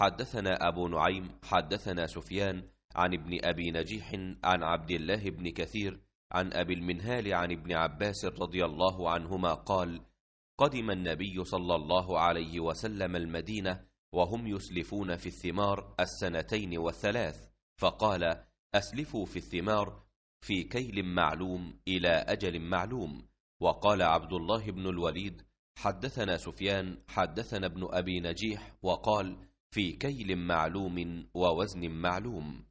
حدثنا أبو نعيم حدثنا سفيان عن ابن أبي نجيح عن عبد الله بن كثير عن أبي المنهال عن ابن عباس رضي الله عنهما قال قدم النبي صلى الله عليه وسلم المدينة وهم يسلفون في الثمار السنتين والثلاث فقال أسلفوا في الثمار في كيل معلوم إلى أجل معلوم وقال عبد الله بن الوليد حدثنا سفيان حدثنا ابن أبي نجيح وقال في كيل معلوم ووزن معلوم